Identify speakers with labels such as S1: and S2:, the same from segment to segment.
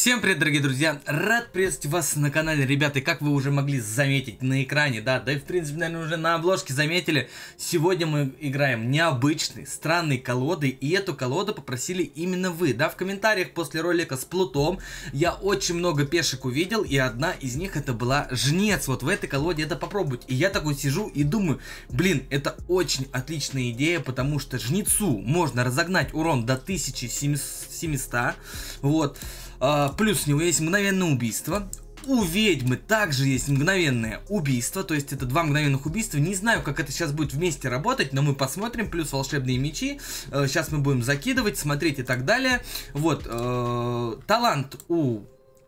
S1: Всем привет, дорогие друзья! Рад приветствовать вас на канале, ребята, и как вы уже могли заметить на экране, да, да и в принципе, наверное, уже на обложке заметили, сегодня мы играем необычной, странной колодой, и эту колоду попросили именно вы, да, в комментариях после ролика с Плутом я очень много пешек увидел, и одна из них это была Жнец, вот в этой колоде это попробовать, и я такой сижу и думаю, блин, это очень отличная идея, потому что Жнецу можно разогнать урон до 1700, вот, а, плюс у него есть мгновенное убийство. У ведьмы также есть мгновенное убийство, то есть это два мгновенных убийства. Не знаю, как это сейчас будет вместе работать, но мы посмотрим. Плюс волшебные мечи. Э, сейчас мы будем закидывать, смотреть и так далее. Вот, э, талант у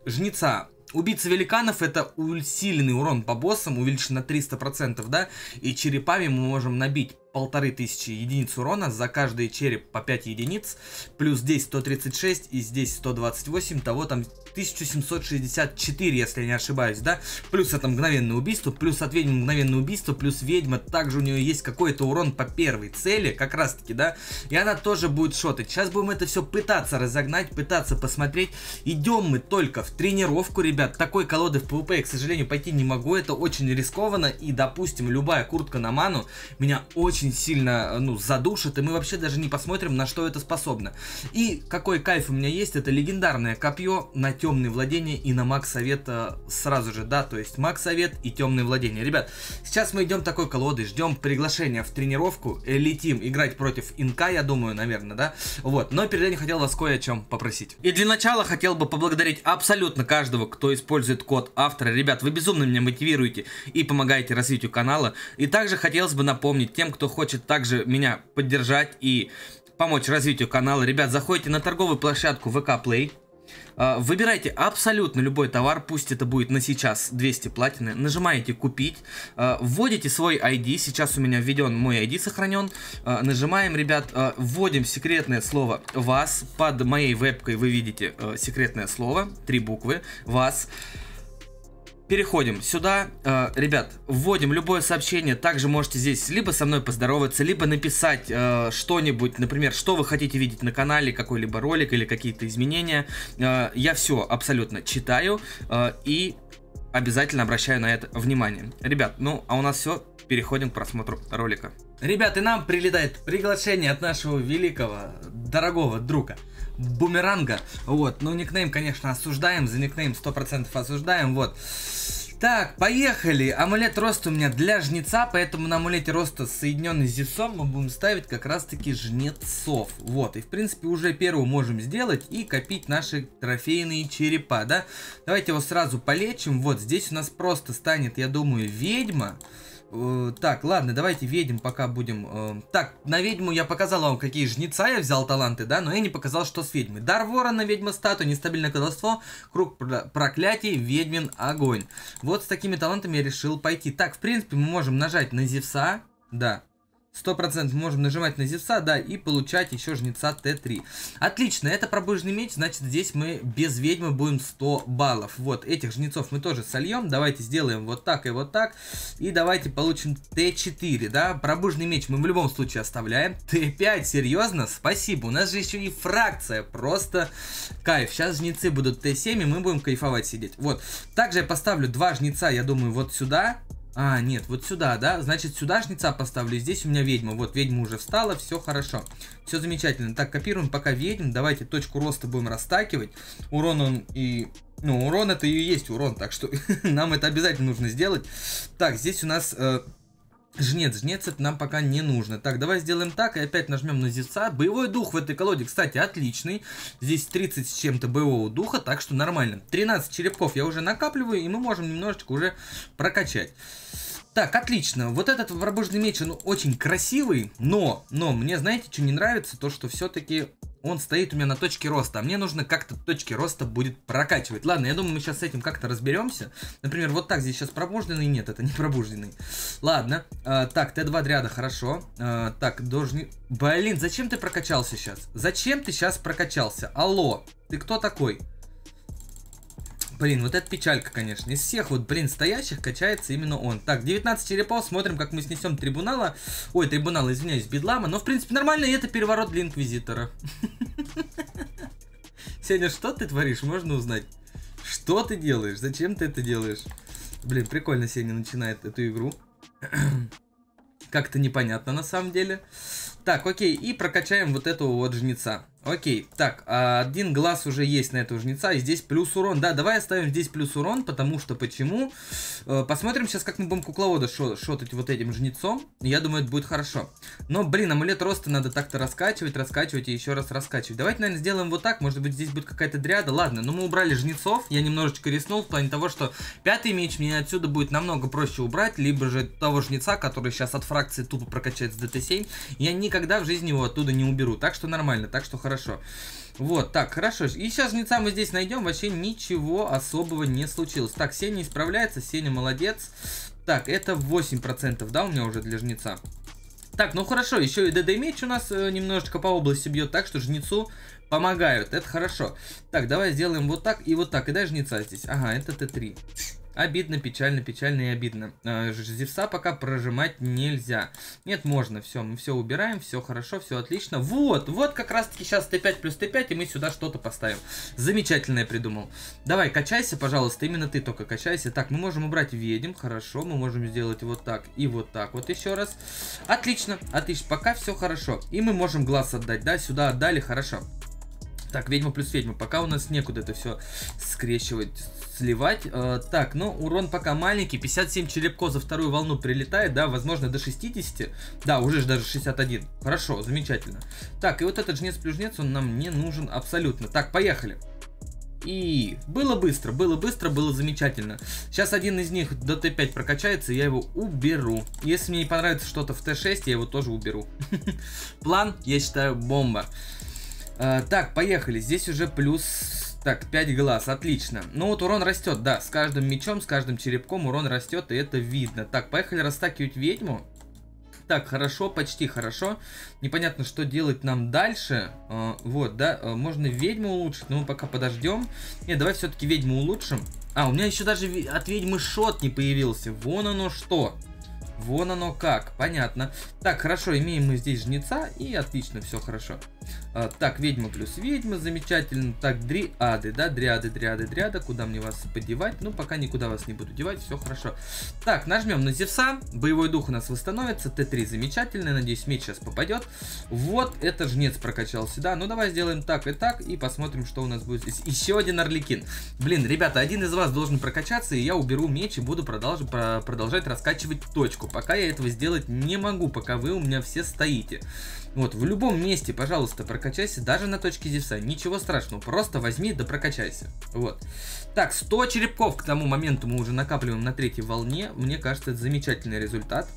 S1: жнеца Убийца великанов это усиленный урон по боссам, увеличен на 300%, да, и черепами мы можем набить полторы тысячи единиц урона, за каждый череп по 5 единиц, плюс здесь 136 и здесь 128, того там 1764, если я не ошибаюсь, да? Плюс это мгновенное убийство, плюс от ведьмы мгновенное убийство, плюс ведьма. Также у нее есть какой-то урон по первой цели, как раз таки, да? И она тоже будет шотать. Сейчас будем это все пытаться разогнать, пытаться посмотреть. Идем мы только в тренировку, ребят. Такой колоды в PvP я, к сожалению, пойти не могу. Это очень рискованно. И, допустим, любая куртка на ману меня очень сильно, э, ну, задушит. И мы вообще даже не посмотрим, на что это способно. И какой кайф у меня есть, это легендарное копье на темные владения и на маг совета сразу же, да, то есть маг совет и темные владения. Ребят, сейчас мы идем такой колодой, ждем приглашения в тренировку, э, летим играть против инка, я думаю, наверное, да, вот, но перед этим хотел вас кое о чем попросить. И для начала хотел бы поблагодарить абсолютно каждого, кто использует код автора. Ребят, вы безумно меня мотивируете и помогаете развитию канала. И также хотелось бы напомнить тем, кто хочет также меня поддержать и помочь развитию канала. Ребят, заходите на торговую площадку VK Play, а, выбирайте абсолютно любой товар, пусть это будет на сейчас 200 платины, нажимаете купить, а, вводите свой ID, сейчас у меня введен мой ID сохранен, а, нажимаем, ребят, вводим секретное слово вас, под моей вебкой вы видите секретное слово, три буквы, вас, вас, переходим сюда. Э, ребят, вводим любое сообщение. Также можете здесь либо со мной поздороваться, либо написать э, что-нибудь, например, что вы хотите видеть на канале, какой-либо ролик или какие-то изменения. Э, я все абсолютно читаю э, и обязательно обращаю на это внимание. Ребят, ну а у нас все. Переходим к просмотру ролика. Ребят, и нам прилетает приглашение от нашего великого, дорогого друга – Бумеранга. Вот, ну никнейм, конечно, осуждаем, за никнейм 100% осуждаем, вот. Так, поехали. Амулет роста у меня для жнеца, поэтому на амулете роста, соединенный с зевсом, мы будем ставить как раз-таки жнецов. Вот, и в принципе уже первую можем сделать и копить наши трофейные черепа, да? Давайте его сразу полечим. Вот, здесь у нас просто станет, я думаю, ведьма. Ведьма. Э, так, ладно, давайте ведьм пока будем... Э, так, на ведьму я показал вам, какие жнеца я взял таланты, да, но я не показал, что с ведьмой. Дар ворона, ведьма статуя, нестабильное колдовство, круг проклятий, ведьмин огонь. Вот с такими талантами я решил пойти. Так, в принципе, мы можем нажать на Зевса, да, 100% можем нажимать на зевса, да, и получать еще жнеца Т3. Отлично, это пробужный меч, значит здесь мы без ведьмы будем 100 баллов. Вот, этих жнецов мы тоже сольем, давайте сделаем вот так и вот так. И давайте получим Т4, да, пробужный меч мы в любом случае оставляем. Т5, серьезно? Спасибо, у нас же еще и фракция, просто кайф. Сейчас жнецы будут Т7, и мы будем кайфовать сидеть. Вот, также я поставлю два жнеца, я думаю, вот сюда. А, нет, вот сюда, да? Значит, сюда жнеца поставлю, здесь у меня ведьма. Вот, ведьма уже встала, все хорошо. Все замечательно. Так, копируем пока ведьм. Давайте точку роста будем растакивать. Урон он и... Ну, урон это и есть урон, так что нам это обязательно нужно сделать. Так, здесь у нас... Э... Жнец, жнец это нам пока не нужно. Так, давай сделаем так и опять нажмем на зевца. Боевой дух в этой колоде, кстати, отличный. Здесь 30 с чем-то боевого духа, так что нормально. 13 черепков я уже накапливаю, и мы можем немножечко уже прокачать. Так, отлично. Вот этот пробужный меч, он очень красивый, но, но мне, знаете, что не нравится? То, что все-таки он стоит у меня на точке роста, а мне нужно как-то точки роста будет прокачивать. Ладно, я думаю, мы сейчас с этим как-то разберемся. Например, вот так здесь сейчас пробужденный, нет, это не пробужденный. Ладно, э, так, Т2 ряда, хорошо. Э, так, должен... Блин, зачем ты прокачался сейчас? Зачем ты сейчас прокачался? Алло, ты кто такой? Блин, вот это печалька, конечно. Из всех вот, блин, стоящих качается именно он. Так, 19 черепов, смотрим, как мы снесем трибунала. Ой, трибунал, извиняюсь, бедлама. Но, в принципе, нормально, и это переворот для инквизитора. Сеня, что ты творишь? Можно узнать. Что ты делаешь? Зачем ты это делаешь? Блин, прикольно Сеня начинает эту игру. Как-то непонятно на самом деле. Так, окей, и прокачаем вот этого вот жнеца. Окей, так, а, один глаз уже есть на этого жнеца, и здесь плюс урон. Да, давай оставим здесь плюс урон, потому что почему? Э, посмотрим сейчас, как мы будем кукловода шо шотать вот этим жнецом. Я думаю, это будет хорошо. Но, блин, амулет роста надо так-то раскачивать, раскачивать и еще раз раскачивать. Давайте, наверное, сделаем вот так, может быть, здесь будет какая-то дряда. Ладно, но ну мы убрали жнецов, я немножечко риснул в плане того, что пятый меч мне отсюда будет намного проще убрать, либо же того жнеца, который сейчас от фракции тупо прокачает с ДТ-7. Я никогда в жизни его оттуда не уберу, так что нормально, так что хорошо хорошо. Вот, так, хорошо. И сейчас жнеца мы здесь найдем. Вообще ничего особого не случилось. Так, Сеня исправляется. Сеня молодец. Так, это 8%, да, у меня уже для жнеца. Так, ну хорошо, еще и ДД меч у нас э, немножечко по области бьет, так что жнецу помогают, это хорошо. Так, давай сделаем вот так и вот так, и дай жнеца здесь. Ага, это Т3. Обидно, печально, печально и обидно. А, зевса пока прожимать нельзя. Нет, можно. Все, мы все убираем, все хорошо, все отлично. Вот, вот как раз таки сейчас Т5 плюс Т5, и мы сюда что-то поставим. Замечательно я придумал. Давай, качайся, пожалуйста, именно ты только качайся. Так, мы можем убрать ведьм, хорошо. Мы можем сделать вот так и вот так вот еще раз. Отлично, отлично, пока все хорошо. И мы можем глаз отдать, да, сюда отдали, хорошо. Так, ведьма плюс ведьма. Пока у нас некуда это все скрещивать, сливать. Э, так, ну, урон пока маленький. 57 черепко за вторую волну прилетает, да, возможно, до 60. Да, уже даже 61. Хорошо, замечательно. Так, и вот этот жнец-плюжнец, он нам не нужен абсолютно. Так, поехали. И было быстро, было быстро, было замечательно. Сейчас один из них до Т5 прокачается, я его уберу. Если мне не понравится что-то в Т6, я его тоже уберу. План, я считаю, бомба. Э, так, поехали. Здесь уже плюс так, 5 глаз, отлично. Ну вот урон растет, да, с каждым мечом, с каждым черепком урон растет, и это видно. Так, поехали растакивать ведьму. Так, хорошо, почти хорошо. Непонятно, что делать нам дальше. А, вот, да, а, можно ведьму улучшить, но мы пока подождем. Нет, давай все-таки ведьму улучшим. А, у меня еще даже от ведьмы шот не появился. Вон оно что. Вон оно как, понятно. Так, хорошо, имеем мы здесь жнеца, и отлично, все хорошо. А, так, ведьма плюс ведьма, замечательно. Так, дриады, да, дриады, дриады, дриада. Куда мне вас подевать? Ну, пока никуда вас не буду девать, все хорошо. Так, нажмем на Зевса. Боевой дух у нас восстановится. Т3 замечательно, надеюсь, меч сейчас попадет. Вот, это жнец прокачался, да. Ну, давай сделаем так и так, и посмотрим, что у нас будет здесь. Еще один орликин. Блин, ребята, один из вас должен прокачаться, и я уберу меч и буду продолж... продолжать раскачивать точку. Пока я этого сделать не могу, пока вы у меня все стоите. Вот, в любом месте, пожалуйста, прокачайся, даже на точке Зевса. Ничего страшного, просто возьми да прокачайся. Вот. Так, 100 черепков к тому моменту мы уже накапливаем на третьей волне. Мне кажется, это замечательный результат.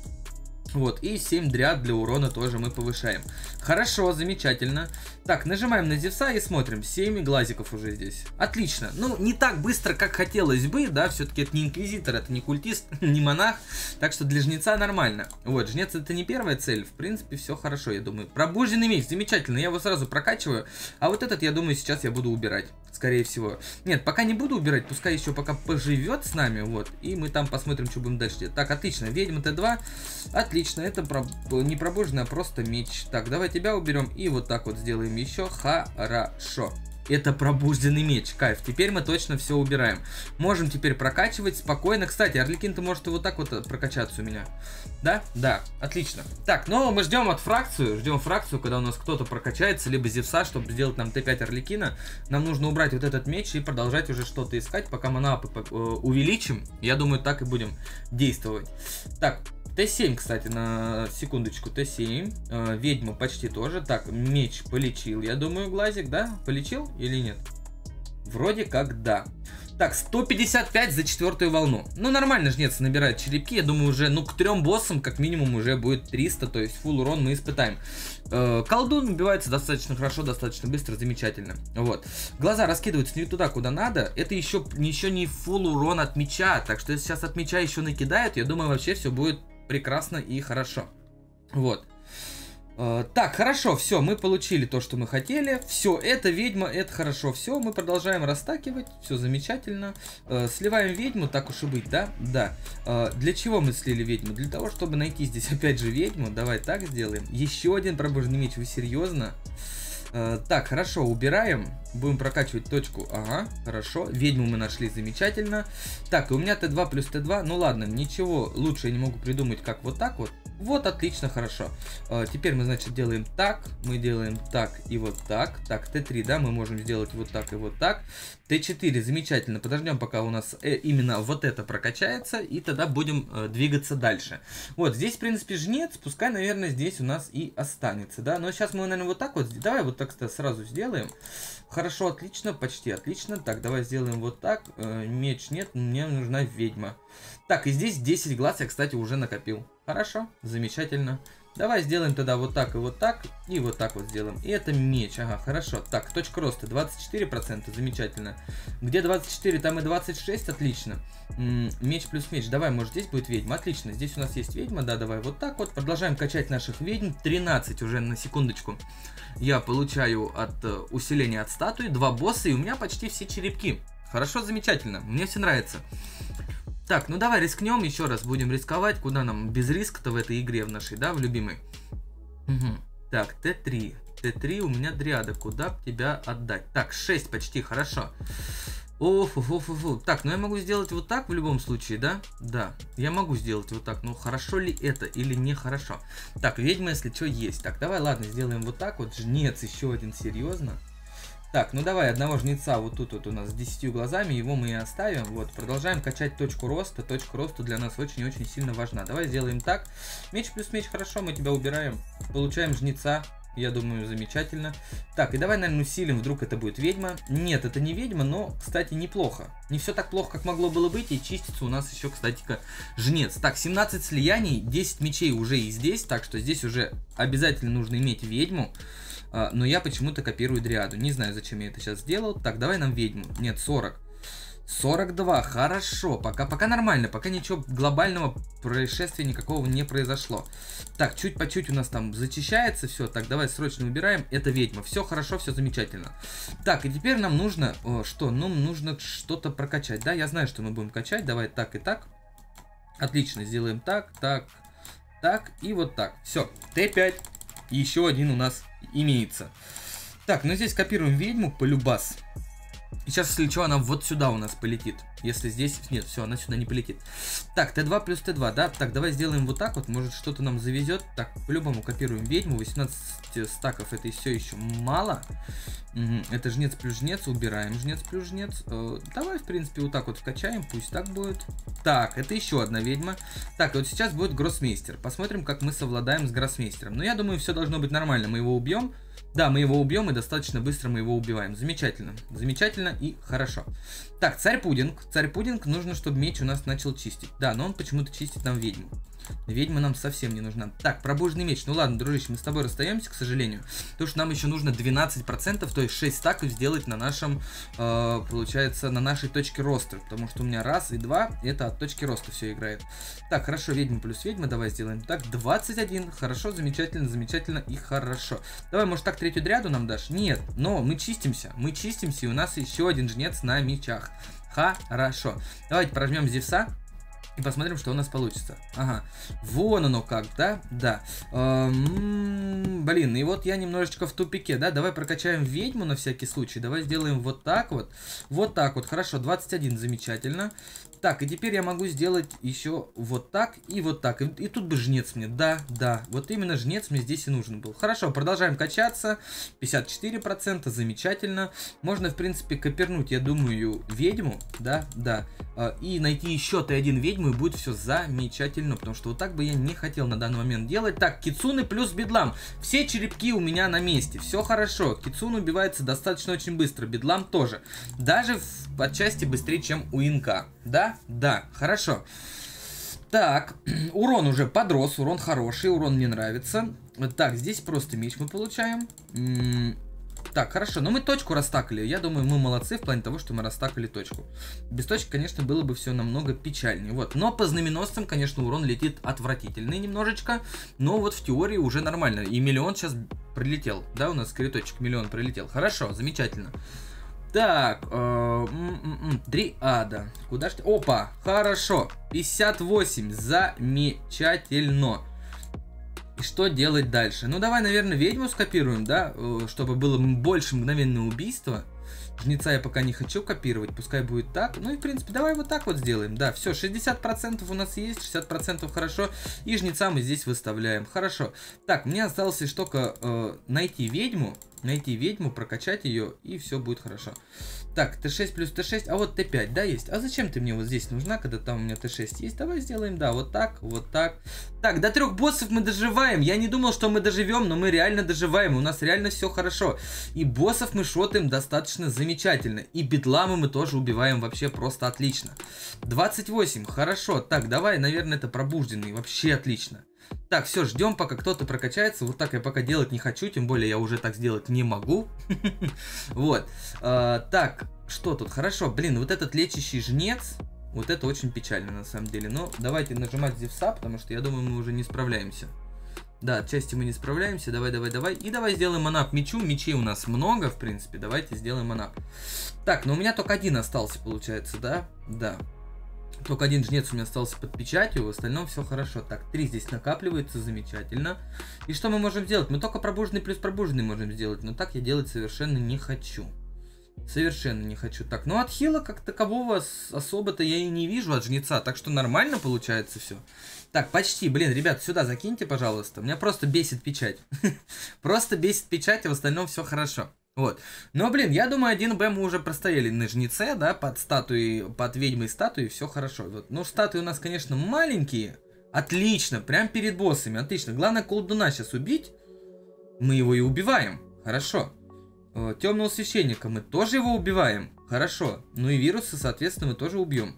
S1: Вот, и 7 дряд для урона тоже мы повышаем. Хорошо, замечательно. Так, нажимаем на Зевса и смотрим. 7 глазиков уже здесь. Отлично. Ну, не так быстро, как хотелось бы, да, все-таки это не инквизитор, это не культист, не монах. Так что для жнеца нормально. Вот, жнец это не первая цель. В принципе, все хорошо, я думаю. Пробужденный меч, замечательно, я его сразу прокачиваю. А вот этот, я думаю, сейчас я буду убирать, скорее всего. Нет, пока не буду убирать, пускай еще пока поживет с нами, вот. И мы там посмотрим, что будем дальше делать. Так, отлично, ведьма Т2, отлично. Отлично, это про... не пробуженный, а просто меч. Так, давай тебя уберем и вот так вот сделаем еще. Хорошо. Это пробужденный меч, кайф. Теперь мы точно все убираем. Можем теперь прокачивать спокойно. Кстати, Орликин-то может вот так вот э, прокачаться у меня. Да? Да, отлично. Так, ну мы ждем от фракцию. Ждем фракцию, когда у нас кто-то прокачается, либо Зевса, чтобы сделать нам Т5 Орликина. Нам нужно убрать вот этот меч и продолжать уже что-то искать, пока мы манапы э, увеличим. Я думаю, так и будем действовать. Так, Т7, кстати, на секундочку, Т7. Э, ведьма почти тоже. Так, меч полечил, я думаю, глазик, да? Полечил или нет? Вроде как да. Так, 155 за четвертую волну. Ну, нормально же, жнец набирает черепки. Я думаю, уже, ну, к трем боссам как минимум уже будет 300. То есть, фул урон мы испытаем. Э, колдун убивается достаточно хорошо, достаточно быстро, замечательно. Вот. Глаза раскидываются не туда, куда надо. Это еще, еще не фул урон от меча. Так что, если сейчас от меча еще накидают, я думаю, вообще все будет прекрасно и хорошо. Вот. Э, так, хорошо, все, мы получили то, что мы хотели. Все, это ведьма, это хорошо. Все, мы продолжаем растакивать, все замечательно. Э, сливаем ведьму, так уж и быть, да? Да. Э, для чего мы слили ведьму? Для того, чтобы найти здесь опять же ведьму. Давай так сделаем. Еще один пробужный меч, вы серьезно? Серьезно? Э, так, хорошо, убираем. Будем прокачивать точку. Ага, хорошо. Ведьму мы нашли замечательно. Так, и у меня Т2 плюс Т2. Ну ладно, ничего лучше я не могу придумать, как вот так вот. Вот, отлично, хорошо. Э, теперь мы, значит, делаем так, мы делаем так и вот так. Так, Т3, да, мы можем сделать вот так и вот так. Т4, замечательно, подождем, пока у нас э, именно вот это прокачается, и тогда будем э, двигаться дальше. Вот, здесь, в принципе, жнец, пускай, наверное, здесь у нас и останется, да. Но сейчас мы, наверное, вот так вот, давай вот так сразу сделаем. Хорошо, отлично, почти отлично. Так, давай сделаем вот так. Меч нет, мне нужна ведьма. Так, и здесь 10 глаз я, кстати, уже накопил. Хорошо, замечательно. Давай сделаем тогда вот так и вот так, и вот так вот сделаем. И это меч, ага, хорошо. Так, точка роста 24%, замечательно. Где 24, там и 26, отлично. М -м, меч плюс меч, давай, может здесь будет ведьма, отлично. Здесь у нас есть ведьма, да, давай вот так вот. Продолжаем качать наших ведьм, 13 уже на секундочку. Я получаю от э, усиления от статуи, два босса, и у меня почти все черепки. Хорошо, замечательно, мне все нравится. Так, ну давай рискнем, еще раз будем рисковать. Куда нам без риска-то в этой игре в нашей, да, в любимой? Угу. Так, Т3. Т3 у меня дриада. Куда тебя отдать? Так, 6 почти, хорошо. Оф, оф, оф, оф. Так, ну я могу сделать вот так в любом случае, да? Да, я могу сделать вот так. ну хорошо ли это или не хорошо? Так, ведьма, если что, есть. Так, давай, ладно, сделаем вот так вот. Жнец еще один, серьезно? Так, ну давай одного жнеца вот тут вот у нас с 10 глазами, его мы и оставим. Вот, продолжаем качать точку роста. Точка роста для нас очень и очень сильно важна. Давай сделаем так. Меч плюс меч, хорошо, мы тебя убираем. Получаем жнеца. Я думаю, замечательно. Так, и давай, наверное, усилим, вдруг это будет ведьма. Нет, это не ведьма, но, кстати, неплохо. Не все так плохо, как могло было быть, и чистится у нас еще, кстати-ка, жнец. Так, 17 слияний, 10 мечей уже и здесь, так что здесь уже обязательно нужно иметь ведьму. А, но я почему-то копирую дриаду. Не знаю, зачем я это сейчас сделал. Так, давай нам ведьму. Нет, 40. 42, хорошо, пока, пока нормально, пока ничего глобального происшествия никакого не произошло. Так, чуть по чуть у нас там зачищается все, так, давай срочно убираем, это ведьма, все хорошо, все замечательно. Так, и теперь нам нужно, о, э, что, нам нужно что-то прокачать, да, я знаю, что мы будем качать, давай так и так. Отлично, сделаем так, так, так и вот так, все, Т5 еще один у нас имеется. Так, ну здесь копируем ведьму, полюбас. Сейчас, если что, она вот сюда у нас полетит. Если здесь... Нет, все, она сюда не полетит. Так, Т2 плюс Т2, да? Так, давай сделаем вот так вот. Может, что-то нам завезет. Так, по-любому копируем ведьму. 18 э, стаков, это все еще мало. Угу. Это жнец плюс жнец. Убираем жнец плюс жнец. Э, давай, в принципе, вот так вот вкачаем. Пусть так будет. Так, это еще одна ведьма. Так, вот сейчас будет гроссмейстер. Посмотрим, как мы совладаем с гроссмейстером. Но ну, я думаю, все должно быть нормально. Мы его убьем. Да, мы его убьем, и достаточно быстро мы его убиваем. Замечательно. Замечательно и хорошо. Так, царь-пудинг. Царь-пудинг нужно, чтобы меч у нас начал чистить. Да, но он почему-то чистит нам ведьму. Ведьма нам совсем не нужна. Так, пробужный меч. Ну ладно, дружище, мы с тобой расстаемся, к сожалению. Потому что нам еще нужно 12%, то есть 6 стаков сделать на нашем, э, получается, на нашей точке роста. Потому что у меня раз и два, это от точки роста все играет. Так, хорошо, ведьма плюс ведьма, давай сделаем. Так, 21, хорошо, замечательно, замечательно и хорошо. Давай, может так третью дряду нам дашь? Нет, но мы чистимся, мы чистимся, и у нас еще один жнец на мечах. Хорошо. Давайте прожмем Зевса. И посмотрим, что у нас получится. Ага. Вон оно как, да? Да. Эм, блин, и вот я немножечко в тупике, да? Давай прокачаем ведьму на всякий случай. Давай сделаем вот так вот. Вот так вот. Хорошо, 21, замечательно. Так, и теперь я могу сделать еще вот так и вот так. И, и тут бы жнец мне, да, да. Вот именно жнец мне здесь и нужен был. Хорошо, продолжаем качаться. 54%, замечательно. Можно, в принципе, копернуть, я думаю, ведьму, да, да. Э, и найти еще-то один ведьму думаю, будет все замечательно, потому что вот так бы я не хотел на данный момент делать. Так, Кицуны плюс Бедлам. Все черепки у меня на месте, все хорошо. Кицун убивается достаточно очень быстро, Бедлам тоже. Даже в, отчасти быстрее, чем у Инка. Да? Да, хорошо. Так, урон уже подрос, урон хороший, урон мне нравится. Так, здесь просто меч мы получаем. М -м так, хорошо, но мы точку растакали. Я думаю, мы молодцы в плане того, что мы растакали точку. Без точки, конечно, было бы все намного печальнее. Вот, но по знаменосцам, конечно, урон летит отвратительный немножечко. Но вот в теории уже нормально. И миллион сейчас прилетел. Да, у нас криточек миллион прилетел. Хорошо, замечательно. Так, э, м-м-м, три Куда ж... Опа, хорошо. 58, замечательно. И что делать дальше? Ну, давай, наверное, ведьму скопируем, да? Э, чтобы было больше мгновенного убийства. Жнеца я пока не хочу копировать, пускай будет так. Ну и, в принципе, давай вот так вот сделаем. Да, все, 60% у нас есть, 60% хорошо. И жнеца мы здесь выставляем. Хорошо. Так, мне осталось лишь только э, найти ведьму. Найти ведьму, прокачать ее, и все будет хорошо. Так, Т6 плюс Т6, а вот Т5, да, есть? А зачем ты мне вот здесь нужна, когда там у меня Т6 есть? Давай сделаем, да, вот так, вот так. Так, до трех боссов мы доживаем. Я не думал, что мы доживем, но мы реально доживаем. У нас реально все хорошо. И боссов мы шотаем достаточно замечательно. И бедламы мы тоже убиваем вообще просто отлично. 28, хорошо. Так, давай, наверное, это пробужденный. Вообще отлично. Так, все, ждем, пока кто-то прокачается. Вот так я пока делать не хочу, тем более я уже так сделать не могу. Вот. А, так, что тут? Хорошо, блин, вот этот лечащий жнец. Вот это очень печально, на самом деле. Но давайте нажимать Зевса, потому что я думаю, мы уже не справляемся. Да, отчасти мы не справляемся. Давай, давай, давай. И давай сделаем манап мечу. Мечей у нас много, в принципе. Давайте сделаем манап. Так, но у меня только один остался, получается, да? Да. Только один жнец у меня остался под печатью, в остальном все хорошо. Так, три здесь накапливается, замечательно. И что мы можем сделать? Мы только пробуженный плюс пробуженный можем сделать, но так я делать совершенно не хочу. Совершенно не хочу. Так, ну от хила как такового особо-то я и не вижу от жнеца, так что нормально получается все. Так, почти, блин, ребят, сюда закиньте, пожалуйста. Меня просто бесит печать. Просто бесит печать, а в остальном все хорошо. Вот. Но, блин, я думаю, 1Б мы уже простояли на жнеце, да, под статуей, под ведьмой статуей, все хорошо. Вот. Ну, статуи у нас, конечно, маленькие. Отлично, прям перед боссами, отлично. Главное, колдуна сейчас убить. Мы его и убиваем. Хорошо. Э, Темного священника мы тоже его убиваем. Хорошо. Ну и вирусы, соответственно, мы тоже убьем.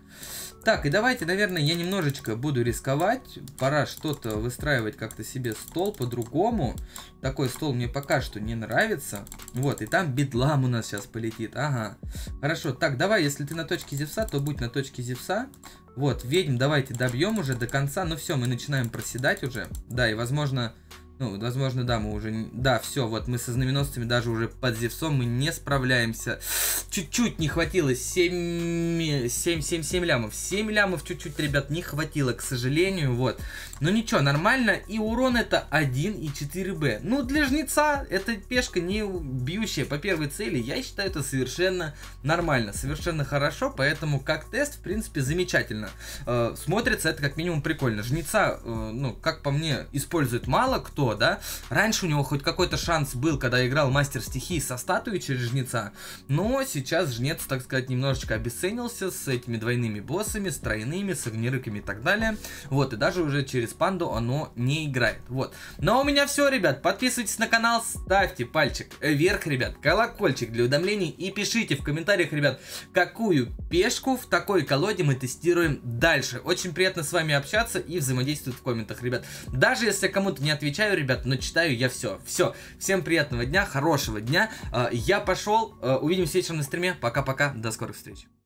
S1: Так, и давайте, наверное, я немножечко буду рисковать. Пора что-то выстраивать как-то себе стол по-другому. Такой стол мне пока что не нравится. Вот, и там бедлам у нас сейчас полетит. Ага. Хорошо, так, давай, если ты на точке Зевса, то будь на точке Зевса. Вот, ведьм давайте добьем уже до конца. Ну все, мы начинаем проседать уже. Да, и возможно ну, возможно, да, мы уже... Да, все, вот мы со знаменосцами даже уже под Зевсом мы не справляемся. Чуть-чуть не хватило. 7... 7, 7, 7 лямов. 7 лямов чуть-чуть, ребят, не хватило, к сожалению, вот. Но ничего, нормально. И урон это 1 и 4Б. Ну, для жнеца эта пешка не бьющая по первой цели. Я считаю, это совершенно нормально, совершенно хорошо. Поэтому как тест, в принципе, замечательно. Э, смотрится это как минимум прикольно. Жнеца, э, ну, как по мне, использует мало кто да? Раньше у него хоть какой-то шанс был, когда играл мастер стихии со статуей через жнеца, но сейчас жнец, так сказать, немножечко обесценился с этими двойными боссами, с тройными, с огнерыками и так далее. Вот, и даже уже через панду оно не играет. Вот. Но ну, а у меня все, ребят. Подписывайтесь на канал, ставьте пальчик вверх, ребят, колокольчик для уведомлений и пишите в комментариях, ребят, какую пешку в такой колоде мы тестируем дальше. Очень приятно с вами общаться и взаимодействовать в комментах, ребят. Даже если кому-то не отвечаю, ребят, но читаю я все. Все. Всем приятного дня, хорошего дня. Э, я пошел. Э, увидимся вечером на стриме. Пока-пока. До скорых встреч.